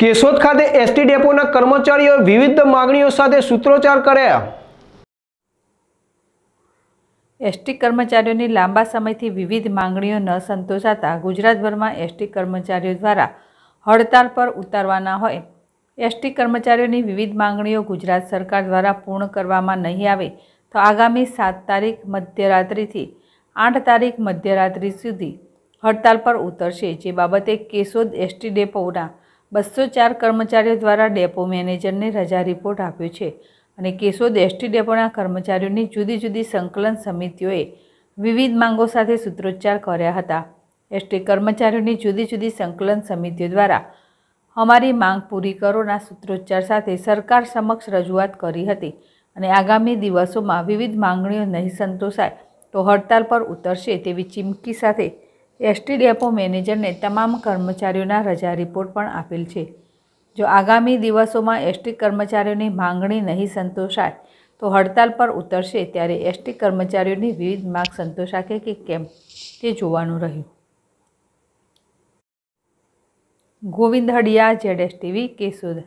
કેશોદ ખાતે એસટી ડેપોના કર્મચારીઓ વિવિધ માગણીઓ સાથે સૂત્રોચ્ચાર કર્યા એસટી કર્મચારીઓની લાંબા સમયથી વિવિધ માંગણીઓ ન સંતોષાતા ગુજરાતભરમાં એસટી કર્મચારીઓ દ્વારા હડતાળ પર ઉતારવાના હોય એસટી કર્મચારીઓની વિવિધ માંગણીઓ ગુજરાત સરકાર દ્વારા પૂર્ણ કરવામાં નહીં આવે તો આગામી સાત તારીખ મધ્યરાત્રિથી આઠ તારીખ મધ્યરાત્રિ સુધી હડતાળ પર ઉતરશે જે બાબતે કેશોદ એસટી ડેપોના બસો ચાર કર્મચારીઓ દ્વારા ડેપો મેનેજરને રજા રિપોર્ટ આપ્યો છે અને કેશોદ એસટી ડેપોના કર્મચારીઓની જુદી જુદી સંકલન સમિતિઓએ વિવિધ માંગો સાથે સૂત્રોચ્ચાર કર્યા હતા એસટી કર્મચારીઓની જુદી જુદી સંકલન સમિતિઓ દ્વારા અમારી માંગ પૂરી કરોના સૂત્રોચ્ચાર સાથે સરકાર સમક્ષ રજૂઆત કરી હતી અને આગામી દિવસોમાં વિવિધ માંગણીઓ નહીં સંતોષાય તો હડતાલ પર ઉતરશે તેવી ચીમકી સાથે એસટી ડેપો મેનેજરને તમામ કર્મચારીઓના રજા રિપોર્ટ પણ આપેલ છે જો આગામી દિવસોમાં એસટી કર્મચારીઓની માંગણી નહીં સંતોષાય તો હડતાલ પર ઉતરશે ત્યારે એસટી કર્મચારીઓની વિવિધ માંગ સંતોષાશે કે કેમ તે જોવાનું રહ્યું Govind Hadiya Z S TV Keshod